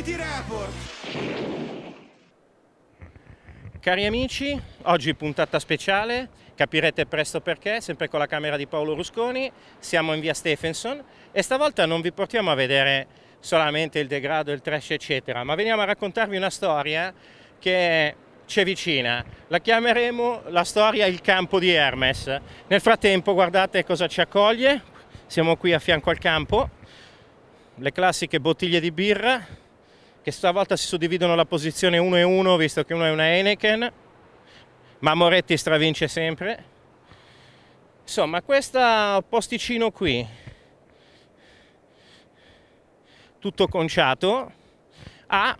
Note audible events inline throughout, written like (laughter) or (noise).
City Report. Cari amici, oggi puntata speciale, capirete presto perché, sempre con la camera di Paolo Rusconi, siamo in via Stephenson e stavolta non vi portiamo a vedere solamente il degrado, il trash eccetera, ma veniamo a raccontarvi una storia che c'è vicina. La chiameremo la storia Il campo di Hermes. Nel frattempo guardate cosa ci accoglie. Siamo qui a fianco al campo. Le classiche bottiglie di birra che stavolta si suddividono la posizione 1 e 1 visto che uno è una Heineken, ma Moretti stravince sempre. Insomma, questo posticino qui, tutto conciato, ha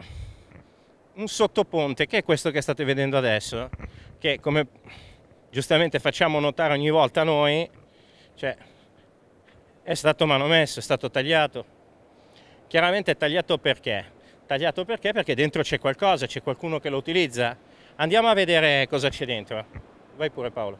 un sottoponte, che è questo che state vedendo adesso, che come giustamente facciamo notare ogni volta noi, cioè, è stato manomesso, è stato tagliato. Chiaramente è tagliato perché? Tagliato perché? Perché dentro c'è qualcosa, c'è qualcuno che lo utilizza. Andiamo a vedere cosa c'è dentro. Vai pure Paolo.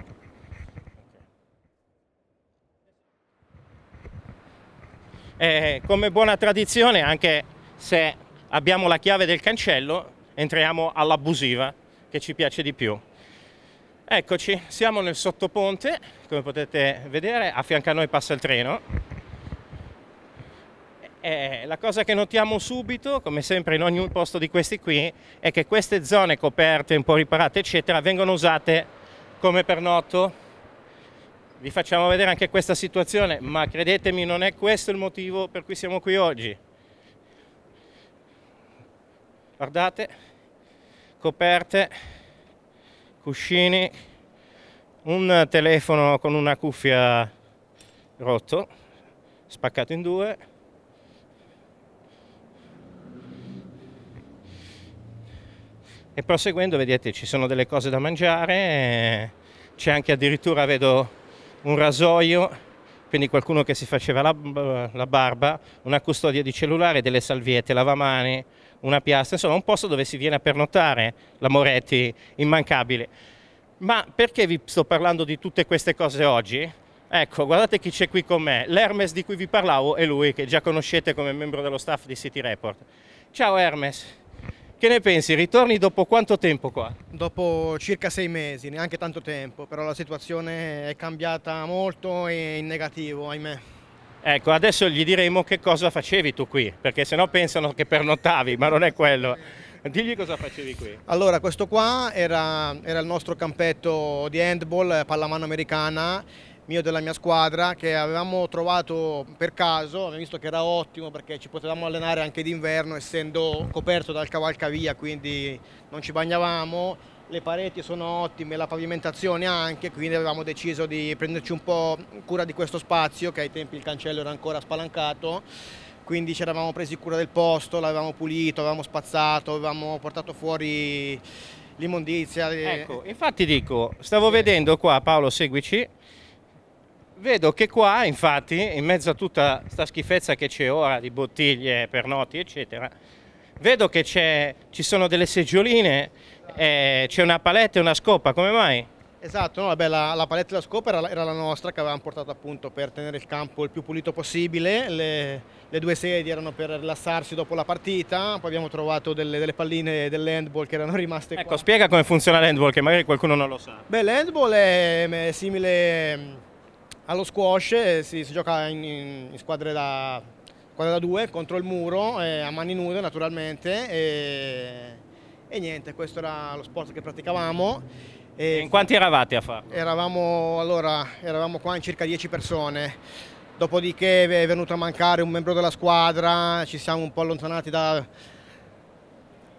E eh, come buona tradizione, anche se abbiamo la chiave del cancello, entriamo all'abusiva, che ci piace di più. Eccoci, siamo nel sottoponte, come potete vedere, a fianco a noi passa il treno. Eh, la cosa che notiamo subito, come sempre in ogni posto di questi qui, è che queste zone coperte, un po' riparate, eccetera, vengono usate come pernotto. Vi facciamo vedere anche questa situazione, ma credetemi non è questo il motivo per cui siamo qui oggi. Guardate, coperte, cuscini, un telefono con una cuffia rotto, spaccato in due, e proseguendo vedete ci sono delle cose da mangiare, c'è anche addirittura vedo un rasoio, quindi qualcuno che si faceva la, la barba, una custodia di cellulare, delle salviette, lavamani, una piastra, insomma un posto dove si viene a pernottare, la Moretti immancabile. Ma perché vi sto parlando di tutte queste cose oggi? Ecco, guardate chi c'è qui con me, l'Hermes di cui vi parlavo è lui che già conoscete come membro dello staff di City Report. Ciao Hermes! Che ne pensi? Ritorni dopo quanto tempo qua? Dopo circa sei mesi, neanche tanto tempo, però la situazione è cambiata molto e in negativo, ahimè. Ecco, adesso gli diremo che cosa facevi tu qui, perché sennò pensano che pernottavi, ma non è quello. Digli cosa facevi qui. Allora, questo qua era, era il nostro campetto di handball, pallamano americana, mio e della mia squadra che avevamo trovato per caso, abbiamo visto che era ottimo perché ci potevamo allenare anche d'inverno essendo coperto dal cavalcavia quindi non ci bagnavamo le pareti sono ottime, la pavimentazione anche, quindi avevamo deciso di prenderci un po' cura di questo spazio che ai tempi il cancello era ancora spalancato, quindi ci eravamo presi cura del posto, l'avevamo pulito, avevamo spazzato, avevamo portato fuori l'immondizia. Eh. Ecco, infatti dico, stavo sì. vedendo qua, Paolo seguici, Vedo che qua, infatti, in mezzo a tutta questa schifezza che c'è ora di bottiglie pernoti, eccetera, vedo che ci sono delle seggioline, eh, c'è una paletta e una scopa, come mai? Esatto, no, vabbè, la, la paletta e la scopa era, era, la nostra che avevamo portato appunto per tenere il campo il più pulito possibile, le, le due sedie erano per rilassarsi dopo la partita, poi abbiamo trovato delle, delle palline dell'handball che erano (laughs) rimaste ecco, qua. Ecco, spiega come funziona l'handball che magari qualcuno non lo sa. Beh, l'handball è, è simile allo squash eh, si, si gioca in, in, squadre da, squadre da due contro il muro, eh, a mani nude naturalmente e, e, niente, questo era lo sport che praticavamo. E in quanti eravate a farlo? Eravamo, allora, eravamo qua in circa 10 persone, dopodiché è venuto a mancare un membro della squadra, ci siamo un po' allontanati da,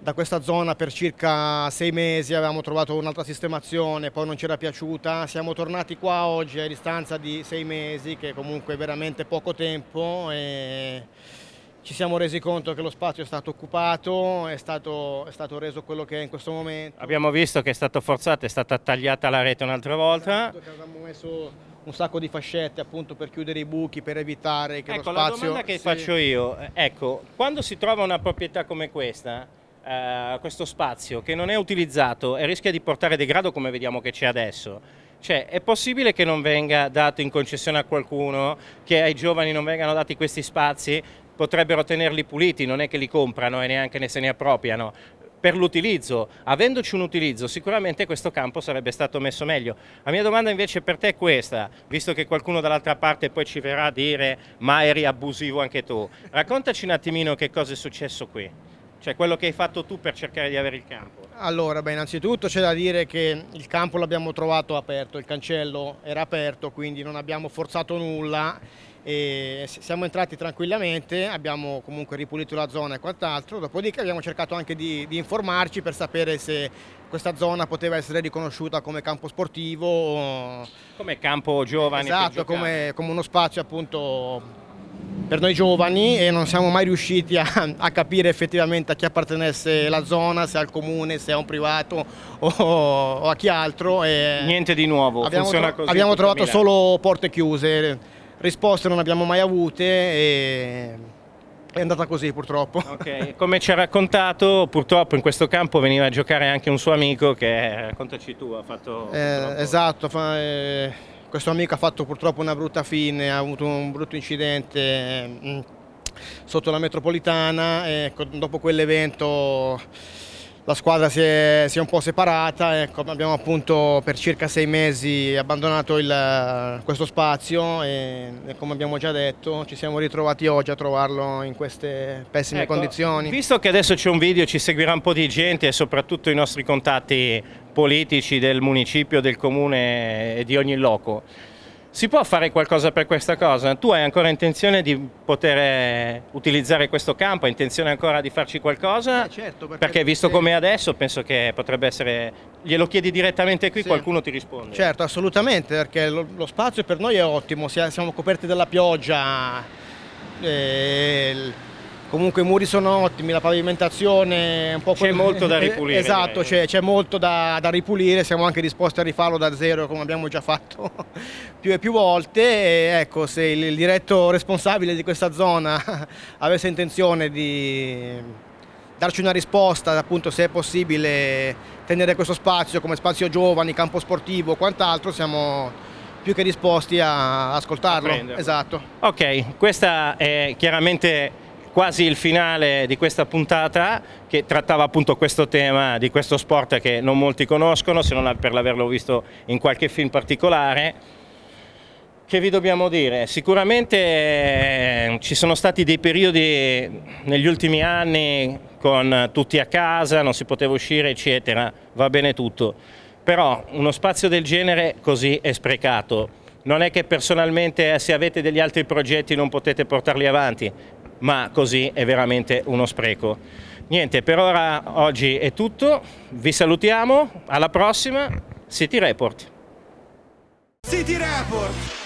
da questa zona per circa sei mesi, avevamo trovato un'altra sistemazione, poi non ci era piaciuta, siamo tornati qua oggi a distanza di sei mesi, che comunque veramente poco tempo e ci siamo resi conto che lo spazio è stato occupato, è stato, è stato reso quello che è in questo momento. Abbiamo visto che è stato forzato, è stata tagliata la rete un'altra volta. abbiamo messo un sacco di fascette appunto per chiudere i buchi, per evitare che ecco, lo spazio... Ecco, la domanda che sì. faccio io, eh, ecco, quando si trova una proprietà come questa, eh, questo spazio che non è utilizzato e rischia di portare degrado come vediamo che c'è adesso, cioè, è possibile che non venga dato in concessione a qualcuno, che ai giovani non vengano dati questi spazi? Potrebbero tenerli puliti, non è che li comprano e neanche ne se ne appropriano. Per l'utilizzo, avendoci un utilizzo, sicuramente questo campo sarebbe stato messo meglio. La mia domanda invece per te è questa, visto che qualcuno dall'altra parte poi ci verrà a dire ma eri abusivo anche tu. Raccontaci un attimino che cosa è successo qui cioè quello che hai fatto tu per cercare di avere il campo? Allora, beh, innanzitutto c'è da dire che il campo l'abbiamo trovato aperto, il cancello era aperto, quindi non abbiamo forzato nulla e siamo entrati tranquillamente, abbiamo comunque ripulito la zona e quant'altro, dopodiché abbiamo cercato anche di, di, informarci per sapere se questa zona poteva essere riconosciuta come campo sportivo. Come campo giovani. Esatto, come, come uno spazio appunto per noi giovani e non siamo mai riusciti a, a, capire effettivamente a chi appartenesse la zona, se al comune, se a un privato o, o a chi altro. E Niente di nuovo, abbiamo funziona così. Abbiamo trovato solo porte chiuse, risposte non abbiamo mai avute e è andata così purtroppo. Okay. Come ci ha raccontato, purtroppo in questo campo veniva a giocare anche un suo amico che, raccontaci tu, ha fatto... Eh, esatto, fa, eh questo amico ha fatto purtroppo una brutta fine, ha avuto un brutto incidente eh, sotto la metropolitana, ecco, dopo quell'evento la squadra si è, si è, un po' separata, ecco, abbiamo appunto per circa sei mesi abbandonato il, questo spazio e, e, come abbiamo già detto ci siamo ritrovati oggi a trovarlo in queste pessime ecco, condizioni. Visto che adesso c'è un video, ci seguirà un po' di gente e soprattutto i nostri contatti politici del municipio, del comune e di ogni loco, si può fare qualcosa per questa cosa? Tu hai ancora intenzione di poter eh, utilizzare questo campo? Hai intenzione ancora di farci qualcosa? Eh certo, perché, perché visto se... come è adesso penso che potrebbe essere... Glielo chiedi direttamente qui, sì. qualcuno ti risponde. Certo, assolutamente, perché lo, lo, spazio per noi è ottimo, siamo coperti dalla pioggia, eh, Comunque i muri sono ottimi, la pavimentazione è un po' C'è molto da (laughs) ripulire. Esatto, c'è, molto da, da, ripulire, siamo anche disposti a rifarlo da zero come abbiamo già fatto (laughs) più e più volte. E ecco, se il, il diretto responsabile di questa zona (laughs) avesse intenzione di darci una risposta, appunto se è possibile tenere questo spazio come spazio giovani, campo sportivo o quant'altro, siamo più che disposti a ascoltarlo. A esatto. Ok, questa è chiaramente quasi il finale di questa puntata che trattava appunto questo tema di questo sport che non molti conoscono se non per l'averlo visto in qualche film particolare. Che vi dobbiamo dire? Sicuramente eh, ci sono stati dei periodi negli ultimi anni con tutti a casa, non si poteva uscire eccetera, va bene tutto, però uno spazio del genere così è sprecato non è che personalmente eh, se avete degli altri progetti non potete portarli avanti, ma così è veramente uno spreco. Niente, per ora oggi è tutto, vi salutiamo, alla prossima, City Report. City Report!